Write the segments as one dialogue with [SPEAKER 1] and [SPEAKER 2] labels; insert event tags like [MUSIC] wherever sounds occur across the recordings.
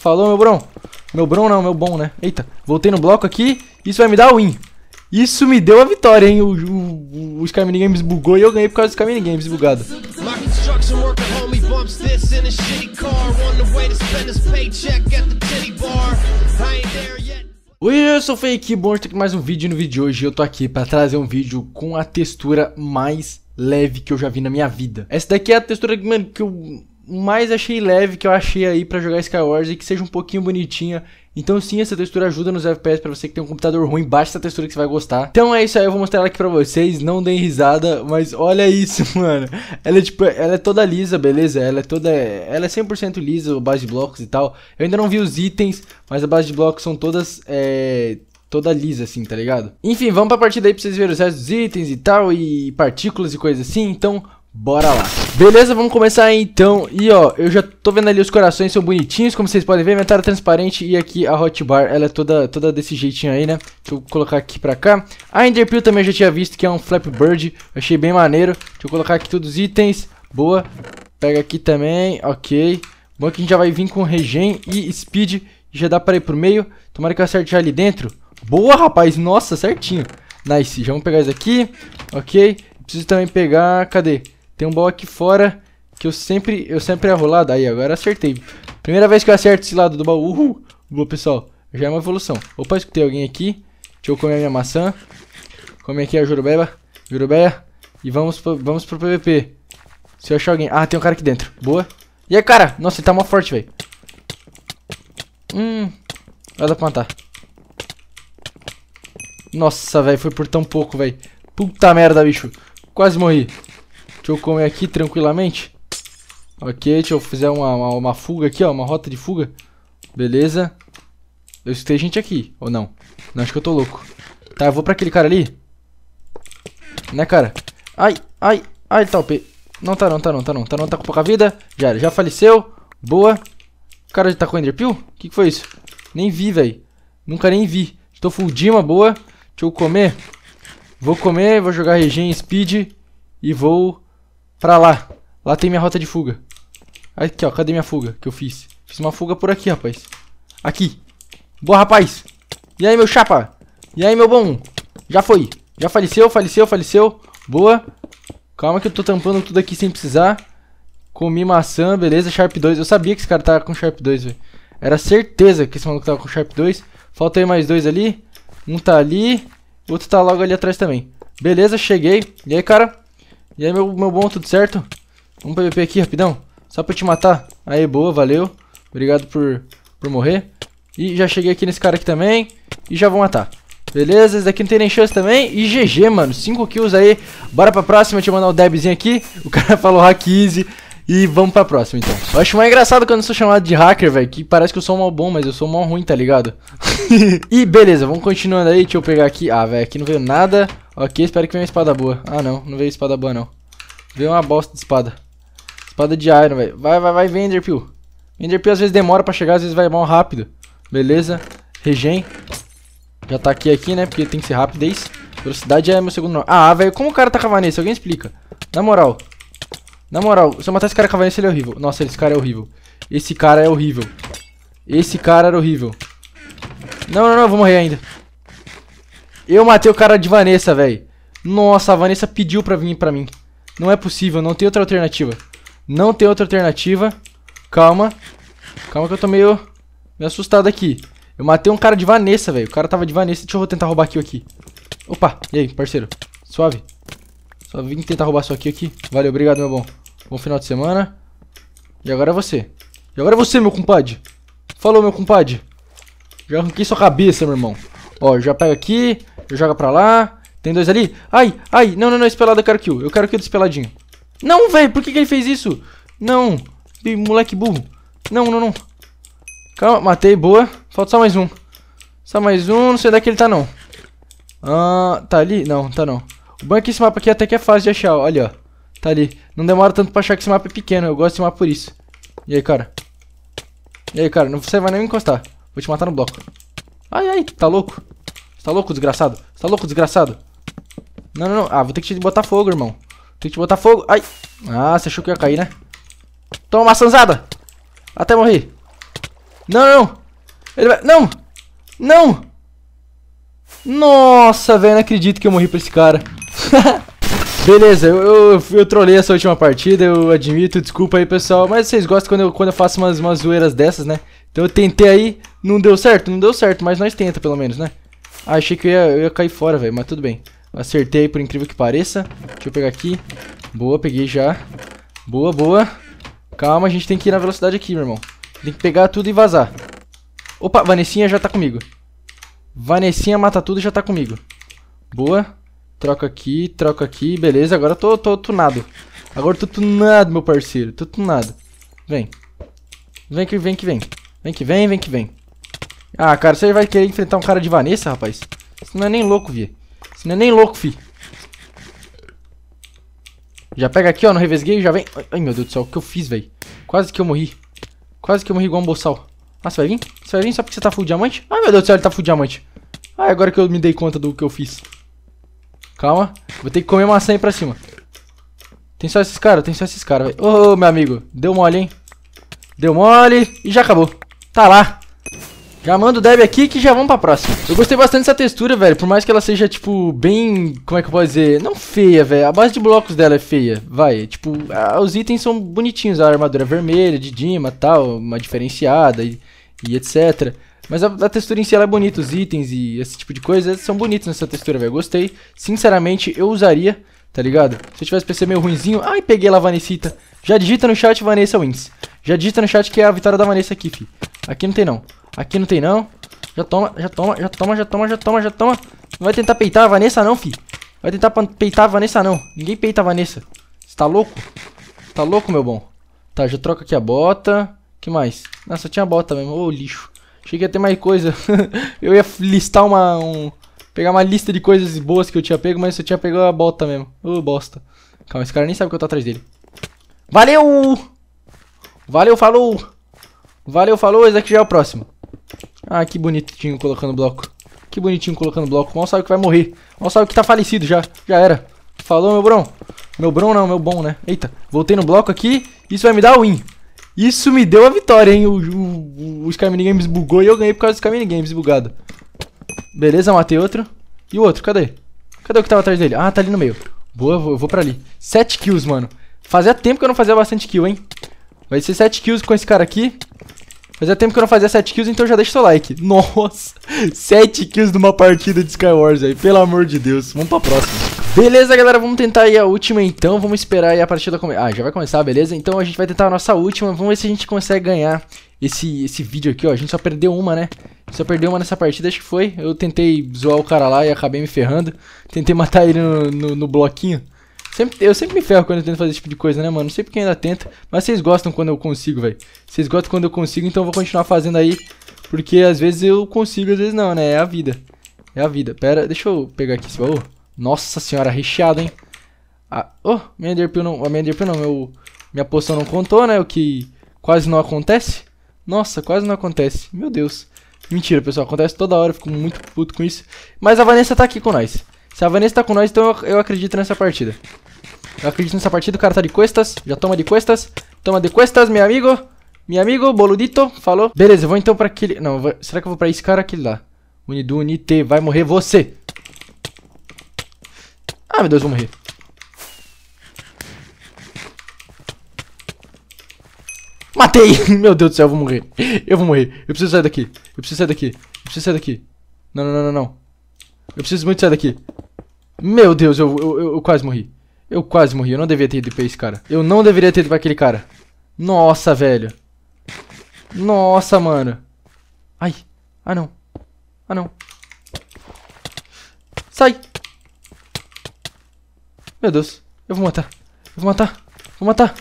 [SPEAKER 1] Falou, meu brão. Meu brão não, meu bom, né? Eita, voltei no bloco aqui. Isso vai me dar win. Isso me deu a vitória, hein? O, o, o bugou e eu ganhei por causa do Sky Games bugado. Oi, eu sou o Fake Monster aqui mais um vídeo no vídeo de hoje eu tô aqui pra trazer um vídeo com a textura mais leve que eu já vi na minha vida. Essa daqui é a textura mano, que eu mais achei leve que eu achei aí para jogar Skywars e que seja um pouquinho bonitinha. Então sim, essa textura ajuda nos FPS para você que tem um computador ruim, baixa essa textura que você vai gostar. Então é isso aí, eu vou mostrar ela aqui pra vocês, não deem risada, mas olha isso, [LAUGHS] mano. Ela é tipo, ela é toda lisa, beleza? Ela é toda, ela é 100% lisa, base de blocos e tal. Eu ainda não vi os itens, mas a base de blocos são todas, é toda lisa, assim, tá ligado? Enfim, vamos pra partida aí pra vocês verem os restos dos itens e tal, e partículas e coisas assim, então Bora lá. Beleza, vamos começar então. E ó, eu já tô vendo ali os corações, são bonitinhos, como vocês podem ver, inventário é transparente. E aqui a hotbar, ela é toda, toda desse jeitinho aí, né? Deixa eu colocar aqui pra cá. A Enderpeel também eu já tinha visto, que é um Flap Bird. Achei bem maneiro. Deixa eu colocar aqui todos os itens. Boa. Pega aqui também, ok. Bom que a gente já vai vir com regen e speed. Já dá pra ir pro meio. Tomara que eu acerte já ali dentro. Boa, rapaz. Nossa, certinho. Nice. Já vamos pegar isso aqui. Ok. Preciso também pegar... Cadê? Tem um baú aqui fora que eu sempre, eu sempre ia rolar. Daí, agora acertei. Primeira vez que eu acerto esse lado do baú. Uhul. Boa, pessoal. Já é uma evolução. Opa, escutei alguém aqui. Deixa eu comer a minha maçã. Comer aqui a jurubeba. Jurubeia. E vamos pro, vamos pro PVP. Se eu achar alguém... Ah, tem um cara aqui dentro. Boa. E aí, cara? Nossa, ele tá mó forte, velho. Hum. Vai dar pra matar. Nossa, velho. Foi por tão pouco, velho. Puta merda, bicho. Quase morri. Deixa eu comer aqui tranquilamente. Ok, deixa eu fazer uma, uma, uma fuga aqui, ó. Uma rota de fuga. Beleza. Eu escutei gente aqui, ou não? Não, acho que eu tô louco. Tá, eu vou pra aquele cara ali. Né, cara? Ai, ai, ai, ele tá OP. Não tá não, tá não, tá não, tá não, tá com pouca vida. Já era, já faleceu. Boa. O cara já tá com enderpeel? O que, que foi isso? Nem vi, velho. Nunca nem vi. tô full Dima, boa. Deixa eu comer. Vou comer, vou jogar regen speed. E vou Pra lá. Lá tem minha rota de fuga. Aqui, ó. Cadê minha fuga que eu fiz? Fiz uma fuga por aqui, rapaz. Aqui. Boa, rapaz. E aí, meu chapa? E aí, meu bom? Já foi. Já faleceu, faleceu, faleceu. Boa. Calma que eu tô tampando tudo aqui sem precisar. Comi maçã, beleza. Sharp 2. Eu sabia que esse cara tava com Sharp 2, velho. Era certeza que esse maluco tava com Sharp 2. Falta aí mais dois ali. Um tá ali. Outro tá logo ali atrás também. Beleza, cheguei. E aí, cara? E aí, meu, meu bom, tudo certo? Vamos PVP aqui, rapidão. Só pra te matar. Aí, boa, valeu. Obrigado por, por morrer. E já cheguei aqui nesse cara aqui também. E já vou matar. Beleza, esse daqui não tem nem chance também. E GG, mano. 5 kills aí. Bora pra próxima. Deixa eu mandar o debzinho aqui. O cara [LAUGHS] falou hack easy. E vamos pra próxima, então. Eu acho mais engraçado quando eu sou chamado de hacker, velho. Que parece que eu sou mal bom, mas eu sou mal ruim, tá ligado? [LAUGHS] e beleza, vamos continuando aí. Deixa eu pegar aqui. Ah, velho, aqui não veio nada. Ok, espero que venha uma espada boa. Ah, não. Não veio espada boa, não. Veio uma bosta de espada. Espada de iron, velho. Vai, vai, vai, vem, Enderpeel. Enderpeel às vezes demora pra chegar, às vezes vai mal rápido. Beleza. Regen. Já tá aqui, aqui, né? Porque tem que ser rapidez. Velocidade é meu segundo nome. Ah, velho, como o cara tá cavando isso? Alguém explica. Na moral. Na moral, se eu matar esse cara cavando isso, ele é horrível. Nossa, esse cara é horrível. Esse cara é horrível. Esse cara era horrível. Não, não, não, eu vou morrer ainda. Eu matei o cara de Vanessa, velho. Nossa, a Vanessa pediu pra vir pra mim. Não é possível, não tem outra alternativa. Não tem outra alternativa. Calma. Calma que eu tô meio, meio assustado aqui. Eu matei um cara de Vanessa, velho. O cara tava de Vanessa. Deixa eu tentar roubar aqui aqui. Opa, e aí, parceiro? Suave. Só vim tentar roubar sua aqui aqui. Valeu, obrigado, meu bom. Bom final de semana. E agora é você. E agora é você, meu compadre. Falou, meu compadre. Já arranquei sua cabeça, meu irmão. Ó, já pega aqui. Joga pra lá. Tem dois ali. Ai, ai. Não, não, não. Espelado eu quero kill. Eu quero kill do espeladinho. Não, velho. Por que, que ele fez isso? Não. Moleque burro. Não, não, não. Calma. Matei. Boa. Falta só mais um. Só mais um. Não sei onde é que ele tá, não. Ah, tá ali? Não, tá não. O bom é que esse mapa aqui até que é fácil de achar. Olha, ó. Tá ali. Não demora tanto pra achar que esse mapa é pequeno. Eu gosto desse mapa por isso. E aí, cara? E aí, cara? Não, você vai nem me encostar. Vou te matar no bloco. Ai, ai. Tá louco? Você tá louco, desgraçado? Você tá louco, desgraçado? Não, não, não. Ah, vou ter que te botar fogo, irmão. Tem que te botar fogo. Ai. Ah, você achou que ia cair, né? Toma sanzada Até morrer. Não, não, não. Ele vai... Não. Não. Nossa, velho. Não acredito que eu morri pra esse cara. [LAUGHS] Beleza, eu, eu, eu, trolei essa última partida, eu admito, desculpa aí pessoal, mas vocês gostam quando eu, quando eu faço umas, umas zoeiras dessas, né? Então eu tentei aí, não deu certo, não deu certo, mas nós tenta pelo menos, né? Ah, achei que eu ia, eu ia cair fora, velho, mas tudo bem. Acertei, por incrível que pareça. Deixa eu pegar aqui. Boa, peguei já. Boa, boa. Calma, a gente tem que ir na velocidade aqui, meu irmão. Tem que pegar tudo e vazar. Opa, Vanessinha já tá comigo. Vanessinha mata tudo e já tá comigo. Boa. Troca aqui, troca aqui. Beleza, agora eu tô, tô tunado. Agora eu tô tunado, meu parceiro. Tô tunado. Vem. Vem que vem que vem. Vem que vem, vem que vem. Ah, cara, você vai querer enfrentar um cara de Vanessa, rapaz? Isso não é nem louco, vi. Isso não é nem louco, fi. Já pega aqui, ó, no revesgueio e já vem... Ai, meu Deus do céu, o que eu fiz, velho? Quase que eu morri. Quase que eu morri igual um boçal. Ah, você vai vir? Você vai vir só porque você tá full diamante? Ai, meu Deus do céu, ele tá full diamante. Ai, agora que eu me dei conta do que eu fiz. Calma. Vou ter que comer maçã aí pra cima. Tem só esses caras, tem só esses caras, velho. Ô, oh, meu amigo. Deu mole, hein? Deu mole e já acabou. Tá lá. Já mando o deb aqui que já vamos pra próxima. Eu gostei bastante dessa textura, velho. Por mais que ela seja, tipo, bem... Como é que eu posso dizer? Não feia, velho. A base de blocos dela é feia. Vai, tipo... os itens são bonitinhos. A armadura vermelha, de Dima tal. Uma diferenciada e, e etc. Mas a, a, textura em si ela é bonita. Os itens e esse tipo de coisa são bonitos nessa textura, velho. Gostei. Sinceramente, eu usaria, tá ligado? Se eu tivesse PC meio ruinzinho... Ai, peguei lá a Vanessita. Já digita no chat Vanessa Wins. Já digita no chat que é a vitória da Vanessa aqui, fi. Aqui não tem não. Aqui não tem não. Já toma, já toma, já toma, já toma, já toma, já toma. Não vai tentar peitar a Vanessa não, fi. Vai tentar peitar a Vanessa não. Ninguém peita a Vanessa. Você tá louco? tá louco, meu bom? Tá, já troca aqui a bota. que mais? Ah, só tinha bota mesmo. Ô, lixo. Cheguei a ter mais coisa. [LAUGHS] eu ia listar uma... Um... Pegar uma lista de coisas boas que eu tinha pego, mas eu tinha pegado a bota mesmo. Ô, oh, bosta. Calma, esse cara nem sabe que eu tô atrás dele. Valeu! Valeu, falou! Valeu, falou. Esse aqui já é o próximo. Ah, que bonitinho colocando bloco. Que bonitinho colocando bloco. Mal sabe que vai morrer. Mal sabe que tá falecido já. Já era. Falou, meu bron? Meu bron não, meu bom, né? Eita, voltei no bloco aqui. Isso vai me dar win. Isso me deu a vitória, hein? O, o, o bugou e eu ganhei por causa do Skyrim Games bugado. Beleza, matei outro. E o outro, cadê? Cadê o que tava atrás dele? Ah, tá ali no meio. Boa, eu vou, eu vou pra ali. 7 kills, mano. Fazia tempo que eu não fazia bastante kill, hein? Vai ser 7 kills com esse cara aqui. Fazia tempo que eu não fazia 7 kills, então já deixa seu like. [LAUGHS] Nossa, 7 kills numa partida de Skywars aí, pelo amor de Deus. Vamos pra próxima. Beleza, galera, vamos tentar aí a última então, vamos esperar aí a partida começar. Ah, já vai começar, beleza? Então a gente vai tentar a nossa última, vamos ver se a gente consegue ganhar esse, esse vídeo aqui, ó. A gente só perdeu uma, né? Só perdeu uma nessa partida, acho que foi. Eu tentei zoar o cara lá e acabei me ferrando. Tentei matar ele no, no, no bloquinho. Sempre, eu sempre me ferro quando eu tento fazer esse tipo de coisa, né, mano? Não sei porque ainda tento, mas vocês gostam quando eu consigo, velho. Vocês gostam quando eu consigo, então eu vou continuar fazendo aí. Porque às vezes eu consigo, às vezes não, né? É a vida. É a vida. Pera, deixa eu pegar aqui esse baú. Nossa senhora, recheado, hein? Ah, oh, minha enderpeel não... minha enderpeel não, meu... Minha poção não contou, né? O que quase não acontece. Nossa, quase não acontece. Meu Deus. Mentira, pessoal. Acontece toda hora. Eu fico muito puto com isso. Mas a Vanessa tá aqui com nós. Se a Vanessa tá com nós, então eu, eu acredito nessa partida. Eu acredito nessa partida, o cara tá de costas. Já toma de costas. Toma de costas, meu amigo. Meu amigo, boludito. Falou. Beleza, eu vou então pra aquele... Não, vou... será que eu vou pra esse cara aquele lá? Unidu, Unite, vai morrer você. Ah, meu Deus, vou morrer. Matei! [LAUGHS] Meu Deus do céu, eu vou morrer. Eu vou morrer. Eu preciso sair daqui. Eu preciso sair daqui. Eu preciso sair daqui. não, não, não, não. Eu preciso muito sair daqui. Meu Deus, eu, eu, eu quase morri. Eu quase morri, eu não devia ter ido pra esse cara. Eu não deveria ter ido pra aquele cara. Nossa, velho. Nossa, mano. Ai. Ah, não. Ah, não. Sai. Meu Deus. Eu vou matar. Eu vou matar. Vou matar.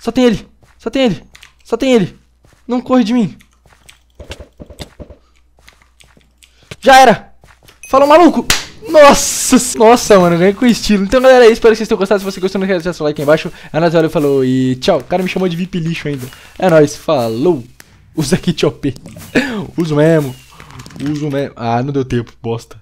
[SPEAKER 1] Só tem ele. Só tem ele. Só tem ele. Não corre de mim. Já era. Falou, maluco. Nossa, nossa, mano, ganhei com estilo. Então, galera, é espero que vocês tenham gostado. Se você gostou, não esquece de deixar seu like aí embaixo. É nóis, valeu, falou e tchau. O cara me chamou de VIP lixo ainda. É nóis, falou. Usa aqui tchau p, [LAUGHS] Uso mesmo. Uso mesmo. Ah, não deu tempo, bosta.